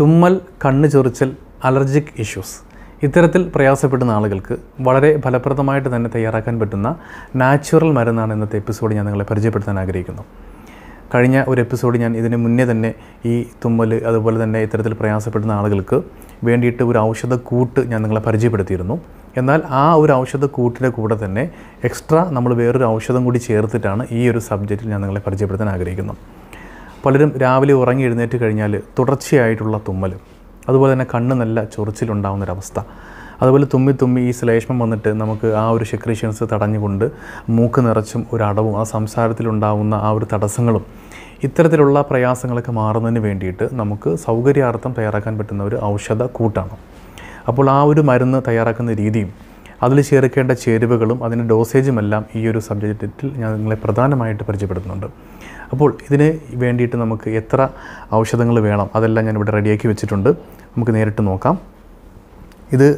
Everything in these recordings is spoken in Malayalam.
തുമ്മൽ കണ്ണ് ചൊറിച്ചൽ അലർജിക് ഇഷ്യൂസ് ഇത്തരത്തിൽ പ്രയാസപ്പെടുന്ന ആളുകൾക്ക് വളരെ ഫലപ്രദമായിട്ട് തന്നെ തയ്യാറാക്കാൻ പറ്റുന്ന നാച്ചുറൽ മരുന്നാണ് ഇന്നത്തെ എപ്പിസോഡ് ഞാൻ നിങ്ങളെ പരിചയപ്പെടുത്താൻ ആഗ്രഹിക്കുന്നു കഴിഞ്ഞ ഒരു എപ്പിസോഡ് ഞാൻ ഇതിന് മുന്നേ തന്നെ ഈ തുമ്മൽ അതുപോലെ തന്നെ ഇത്തരത്തിൽ പ്രയാസപ്പെടുന്ന ആളുകൾക്ക് വേണ്ടിയിട്ട് ഒരു ഔഷധക്കൂട്ട് ഞാൻ നിങ്ങളെ പരിചയപ്പെടുത്തിയിരുന്നു എന്നാൽ ആ ഒരു ഔഷധക്കൂട്ടിൻ്റെ കൂടെ തന്നെ എക്സ്ട്രാ നമ്മൾ വേറൊരു ഔഷധം കൂടി ചേർത്തിട്ടാണ് ഈ ഒരു സബ്ജക്റ്റിൽ ഞാൻ നിങ്ങളെ പരിചയപ്പെടുത്താൻ ആഗ്രഹിക്കുന്നു പലരും രാവിലെ ഉറങ്ങി എഴുന്നേറ്റ് കഴിഞ്ഞാൽ തുടർച്ചയായിട്ടുള്ള തുമ്മൽ അതുപോലെ തന്നെ കണ്ണ് നല്ല ചൊറിച്ചിലുണ്ടാകുന്നൊരവസ്ഥ അതുപോലെ തുമ്മി തുമ്മി ഈ ശ്ലേഷ്മം വന്നിട്ട് നമുക്ക് ആ ഒരു സെക്രീഷൻസ് തടഞ്ഞുകൊണ്ട് മൂക്ക് നിറച്ചും ഒരു അടവും ആ സംസാരത്തിലുണ്ടാവുന്ന ആ ഒരു തടസ്സങ്ങളും ഇത്തരത്തിലുള്ള പ്രയാസങ്ങളൊക്കെ മാറുന്നതിന് വേണ്ടിയിട്ട് നമുക്ക് സൗകര്യാർത്ഥം തയ്യാറാക്കാൻ പറ്റുന്ന ഒരു ഔഷധ കൂട്ടാണ് അപ്പോൾ ആ ഒരു മരുന്ന് തയ്യാറാക്കുന്ന രീതിയും അതിൽ ചേർക്കേണ്ട ചേരുവകളും അതിൻ്റെ ഡോസേജുമെല്ലാം ഈ ഒരു സബ്ജക്റ്റിൽ ഞാൻ നിങ്ങളെ പ്രധാനമായിട്ട് പരിചയപ്പെടുത്തുന്നുണ്ട് അപ്പോൾ ഇതിന് വേണ്ടിയിട്ട് നമുക്ക് എത്ര ഔഷധങ്ങൾ വേണം അതെല്ലാം ഞാൻ ഇവിടെ റെഡിയാക്കി വെച്ചിട്ടുണ്ട് നമുക്ക് നേരിട്ട് നോക്കാം ഇത്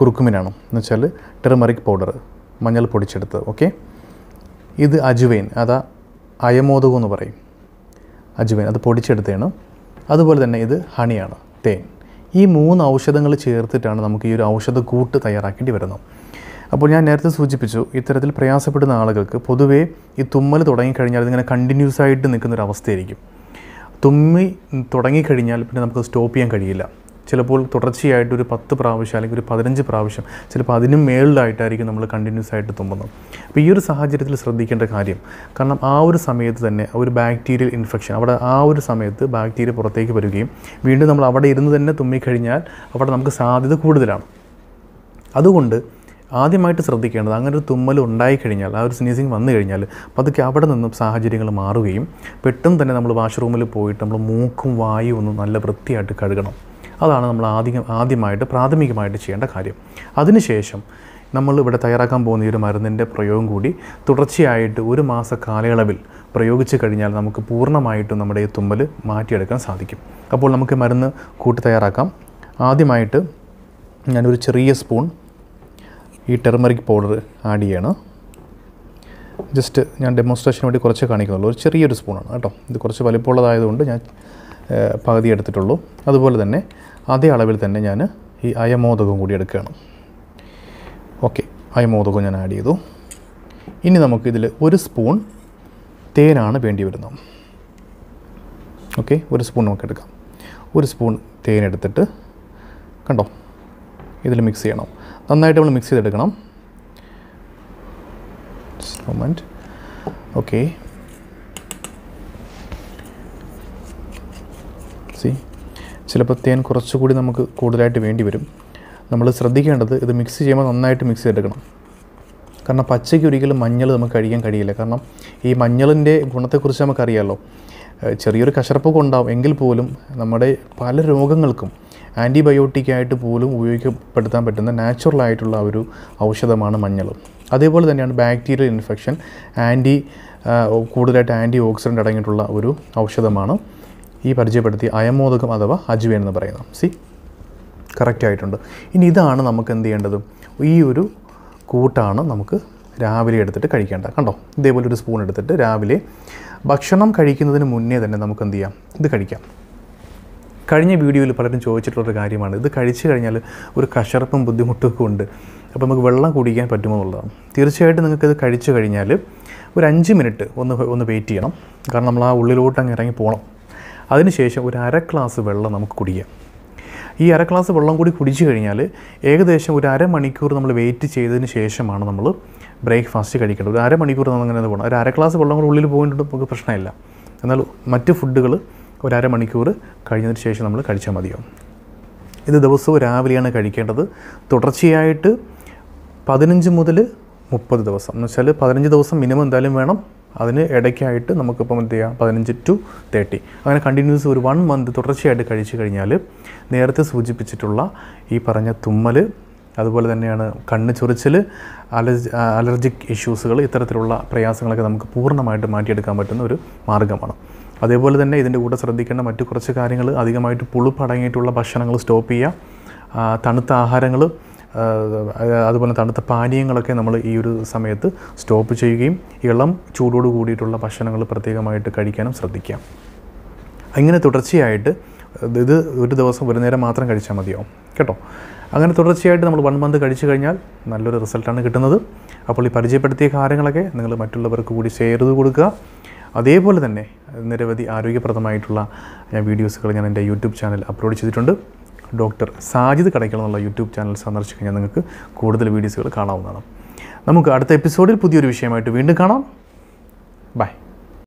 കുറുക്കുമിനാണ് എന്ന് വെച്ചാൽ ടെർമറിക് പൗഡർ മഞ്ഞൾ പൊടിച്ചെടുത്ത് ഓക്കെ ഇത് അജുവൈൻ അതാ അയമോദകം എന്ന് പറയും അജുവൈൻ അത് പൊടിച്ചെടുത്തതാണ് അതുപോലെ തന്നെ ഇത് ഹണിയാണ് തേൻ ഈ മൂന്ന് ഔഷധങ്ങൾ ചേർത്തിട്ടാണ് നമുക്ക് ഈ ഒരു ഔഷധ കൂട്ട് തയ്യാറാക്കേണ്ടി വരുന്നത് അപ്പോൾ ഞാൻ നേരത്തെ സൂചിപ്പിച്ചു ഇത്തരത്തിൽ പ്രയാസപ്പെടുന്ന ആളുകൾക്ക് പൊതുവേ ഈ തുമ്മൽ തുടങ്ങിക്കഴിഞ്ഞാൽ ഇതിങ്ങനെ കണ്ടിന്യൂസ് ആയിട്ട് നിൽക്കുന്നൊരു അവസ്ഥയായിരിക്കും തുമ്മി തുടങ്ങിക്കഴിഞ്ഞാൽ പിന്നെ നമുക്ക് സ്റ്റോപ്പ് ചെയ്യാൻ കഴിയില്ല ചിലപ്പോൾ തുടർച്ചയായിട്ട് ഒരു പത്ത് പ്രാവശ്യം അല്ലെങ്കിൽ ഒരു പതിനഞ്ച് പ്രാവശ്യം ചിലപ്പോൾ അതിനും മേളിലായിട്ടായിരിക്കും നമ്മൾ കണ്ടിന്യൂസ് ആയിട്ട് തുമ്മുന്നത് അപ്പോൾ ഈ ഒരു സാഹചര്യത്തിൽ ശ്രദ്ധിക്കേണ്ട കാര്യം കാരണം ആ ഒരു സമയത്ത് തന്നെ ഒരു ബാക്ടീരിയൽ ഇൻഫെക്ഷൻ അവിടെ ആ ഒരു സമയത്ത് ബാക്ടീരിയ പുറത്തേക്ക് വരികയും വീണ്ടും നമ്മൾ അവിടെ ഇരുന്ന് തന്നെ തുമ്മിക്കഴിഞ്ഞാൽ അവിടെ നമുക്ക് സാധ്യത കൂടുതലാണ് അതുകൊണ്ട് ആദ്യമായിട്ട് ശ്രദ്ധിക്കേണ്ടത് അങ്ങനെ ഒരു തുമ്മൽ ഉണ്ടായിക്കഴിഞ്ഞാൽ ആ ഒരു സ്നീസിങ് വന്നു കഴിഞ്ഞാൽ പതുക്കെ അവിടെ നിന്നും സാഹചര്യങ്ങൾ മാറുകയും പെട്ടെന്ന് തന്നെ നമ്മൾ വാഷ്റൂമിൽ പോയിട്ട് നമ്മൾ മൂക്കും വായും ഒന്നും നല്ല വൃത്തിയായിട്ട് കഴുകണം അതാണ് നമ്മൾ ആദ്യം ആദ്യമായിട്ട് പ്രാഥമികമായിട്ട് ചെയ്യേണ്ട കാര്യം അതിനുശേഷം നമ്മൾ ഇവിടെ തയ്യാറാക്കാൻ പോകുന്ന ഈ ഒരു മരുന്നിൻ്റെ പ്രയോഗം കൂടി തുടർച്ചയായിട്ട് ഒരു മാസ കാലയളവിൽ പ്രയോഗിച്ചു കഴിഞ്ഞാൽ നമുക്ക് പൂർണ്ണമായിട്ടും നമ്മുടെ ഈ തുമ്മൽ മാറ്റിയെടുക്കാൻ സാധിക്കും അപ്പോൾ നമുക്ക് മരുന്ന് കൂട്ടി തയ്യാറാക്കാം ആദ്യമായിട്ട് ഞാനൊരു ചെറിയ സ്പൂൺ ഈ ടെർമറിക് പൗഡർ ആഡ് ചെയ്യണം ജസ്റ്റ് ഞാൻ ഡെമോൺസ്ട്രേഷന് വേണ്ടി കുറച്ച് കാണിക്കുന്നുള്ളൂ ഒരു ചെറിയൊരു സ്പൂണാണ് കേട്ടോ ഇത് കുറച്ച് വലിപ്പമുള്ളതായതുകൊണ്ട് ഞാൻ പകുതി എടുത്തിട്ടുള്ളൂ അതുപോലെ തന്നെ അതേ അളവിൽ തന്നെ ഞാൻ ഈ അയമോദകവും കൂടി എടുക്കുകയാണ് ഓക്കെ അയമോദകവും ഞാൻ ആഡ് ചെയ്തു ഇനി നമുക്കിതിൽ ഒരു സ്പൂൺ തേനാണ് വേണ്ടി വരുന്നത് ഓക്കെ ഒരു സ്പൂൺ നമുക്ക് എടുക്കാം ഒരു സ്പൂൺ തേൻ എടുത്തിട്ട് കണ്ടോ ഇതിൽ മിക്സ് ചെയ്യണം നന്നായിട്ട് നമ്മൾ മിക്സ് ചെയ്തെടുക്കണം മൊമെൻറ്റ് ഓക്കെ സി ചിലപ്പോൾ തേൻ കുറച്ചുകൂടി നമുക്ക് കൂടുതലായിട്ട് വേണ്ടി വരും നമ്മൾ ശ്രദ്ധിക്കേണ്ടത് ഇത് മിക്സ് ചെയ്യുമ്പോൾ നന്നായിട്ട് മിക്സ് ചെയ്തെടുക്കണം കാരണം പച്ചയ്ക്ക് ഒരിക്കലും മഞ്ഞൾ നമുക്ക് കഴിക്കാൻ കഴിയില്ല കാരണം ഈ മഞ്ഞളിൻ്റെ ഗുണത്തെക്കുറിച്ച് നമുക്കറിയാമല്ലോ ചെറിയൊരു കശറപ്പൊക്കെ ഉണ്ടാവും എങ്കിൽ പോലും നമ്മുടെ പല രോഗങ്ങൾക്കും ആൻറ്റിബയോട്ടിക്കായിട്ട് പോലും ഉപയോഗിക്കപ്പെടുത്താൻ പറ്റുന്ന നാച്ചുറലായിട്ടുള്ള ഒരു ഔഷധമാണ് മഞ്ഞൾ അതേപോലെ തന്നെയാണ് ബാക്ടീരിയൽ ഇൻഫെക്ഷൻ ആൻറ്റി കൂടുതലായിട്ട് ആൻറ്റി ഓക്സിഡൻ്റ് അടങ്ങിയിട്ടുള്ള ഒരു ഔഷധമാണ് ഈ പരിചയപ്പെടുത്തി അയമോദകം അഥവാ അജുവ എന്ന് പറയുന്നത് സി ആയിട്ടുണ്ട് ഇനി ഇതാണ് നമുക്ക് എന്ത് ചെയ്യേണ്ടത് ഈ ഒരു കൂട്ടാണ് നമുക്ക് രാവിലെ എടുത്തിട്ട് കഴിക്കേണ്ടത് കണ്ടോ ഇതേപോലെ ഒരു സ്പൂൺ എടുത്തിട്ട് രാവിലെ ഭക്ഷണം കഴിക്കുന്നതിന് മുന്നേ തന്നെ നമുക്ക് എന്ത് ചെയ്യാം ഇത് കഴിക്കാം കഴിഞ്ഞ വീഡിയോയിൽ പലരും ചോദിച്ചിട്ടുള്ളൊരു കാര്യമാണ് ഇത് കഴിച്ചു കഴിഞ്ഞാൽ ഒരു കഷറപ്പും ബുദ്ധിമുട്ടൊക്കെ ഉണ്ട് അപ്പോൾ നമുക്ക് വെള്ളം കുടിക്കാൻ പറ്റുമോ എന്നുള്ളതാണ് തീർച്ചയായിട്ടും നിങ്ങൾക്കിത് കഴിച്ചു കഴിഞ്ഞാൽ ഒരു അഞ്ച് മിനിറ്റ് ഒന്ന് ഒന്ന് വെയിറ്റ് ചെയ്യണം കാരണം നമ്മൾ ആ ഉള്ളിലോട്ട് അങ്ങ് ഇറങ്ങി പോകണം അതിനുശേഷം ഒരു അര ഗ്ലാസ് വെള്ളം നമുക്ക് കുടിക്കാം ഈ അര ഗ്ലാസ് വെള്ളം കൂടി കുടിച്ചു കഴിഞ്ഞാൽ ഏകദേശം ഒരു അരമണിക്കൂർ നമ്മൾ വെയിറ്റ് ചെയ്തതിന് ശേഷമാണ് നമ്മൾ ബ്രേക്ക്ഫാസ്റ്റ് കഴിക്കേണ്ടത് ഒരു അരമണിക്കൂർ നമ്മൾ അങ്ങനെ പോകണം ഒരു അര ഗ്ലാസ് വെള്ളം കൂടി ഉള്ളിൽ പോയിട്ടുണ്ട് നമുക്ക് പ്രശ്നമില്ല എന്നാൽ മറ്റ് ഫുഡുകൾ ഒരമണിക്കൂർ കഴിഞ്ഞതിന് ശേഷം നമ്മൾ കഴിച്ചാൽ മതിയാവും ഇത് ദിവസവും രാവിലെയാണ് കഴിക്കേണ്ടത് തുടർച്ചയായിട്ട് പതിനഞ്ച് മുതൽ മുപ്പത് ദിവസം എന്ന് വെച്ചാൽ പതിനഞ്ച് ദിവസം മിനിമം എന്തായാലും വേണം അതിന് ഇടയ്ക്കായിട്ട് നമുക്കിപ്പം എന്ത് ചെയ്യാം പതിനഞ്ച് ടു തേർട്ടി അങ്ങനെ കണ്ടിന്യൂസ് ഒരു വൺ മന്ത് തുടർച്ചയായിട്ട് കഴിച്ചു കഴിഞ്ഞാൽ നേരത്തെ സൂചിപ്പിച്ചിട്ടുള്ള ഈ പറഞ്ഞ തുമ്മൽ അതുപോലെ തന്നെയാണ് കണ്ണ് ചൊറിച്ചൽ അലർജി അലർജിക് ഇഷ്യൂസുകൾ ഇത്തരത്തിലുള്ള പ്രയാസങ്ങളൊക്കെ നമുക്ക് പൂർണ്ണമായിട്ട് മാറ്റിയെടുക്കാൻ പറ്റുന്ന ഒരു മാർഗ്ഗമാണ് അതേപോലെ തന്നെ ഇതിൻ്റെ കൂടെ ശ്രദ്ധിക്കേണ്ട മറ്റു കുറച്ച് കാര്യങ്ങൾ അധികമായിട്ട് പുളിപ്പ് അടങ്ങിയിട്ടുള്ള ഭക്ഷണങ്ങൾ സ്റ്റോപ്പ് ചെയ്യുക തണുത്ത ആഹാരങ്ങൾ അതുപോലെ തണുത്ത പാനീയങ്ങളൊക്കെ നമ്മൾ ഈ ഒരു സമയത്ത് സ്റ്റോപ്പ് ചെയ്യുകയും ഇളം ചൂടോട് കൂടിയിട്ടുള്ള ഭക്ഷണങ്ങൾ പ്രത്യേകമായിട്ട് കഴിക്കാനും ശ്രദ്ധിക്കാം അങ്ങനെ തുടർച്ചയായിട്ട് ഇത് ഒരു ദിവസം ഒരു നേരം മാത്രം കഴിച്ചാൽ മതിയാവും കേട്ടോ അങ്ങനെ തുടർച്ചയായിട്ട് നമ്മൾ വൺ മന്ത് കഴിച്ചു കഴിഞ്ഞാൽ നല്ലൊരു റിസൾട്ടാണ് കിട്ടുന്നത് അപ്പോൾ ഈ പരിചയപ്പെടുത്തിയ കാര്യങ്ങളൊക്കെ നിങ്ങൾ മറ്റുള്ളവർക്ക് കൂടി ഷെയർ ചെയ്ത് കൊടുക്കുക അതേപോലെ തന്നെ നിരവധി ആരോഗ്യപ്രദമായിട്ടുള്ള വീഡിയോസുകൾ ഞാൻ എൻ്റെ യൂട്യൂബ് ചാനൽ അപ്ലോഡ് ചെയ്തിട്ടുണ്ട് ഡോക്ടർ സാജിദ് കടയ്ക്കൽ എന്നുള്ള യൂട്യൂബ് ചാനൽ സന്ദർശിച്ച് കഴിഞ്ഞാൽ നിങ്ങൾക്ക് കൂടുതൽ വീഡിയോസുകൾ കാണാവുന്നതാണ് നമുക്ക് അടുത്ത എപ്പിസോഡിൽ പുതിയൊരു വിഷയമായിട്ട് വീണ്ടും കാണാം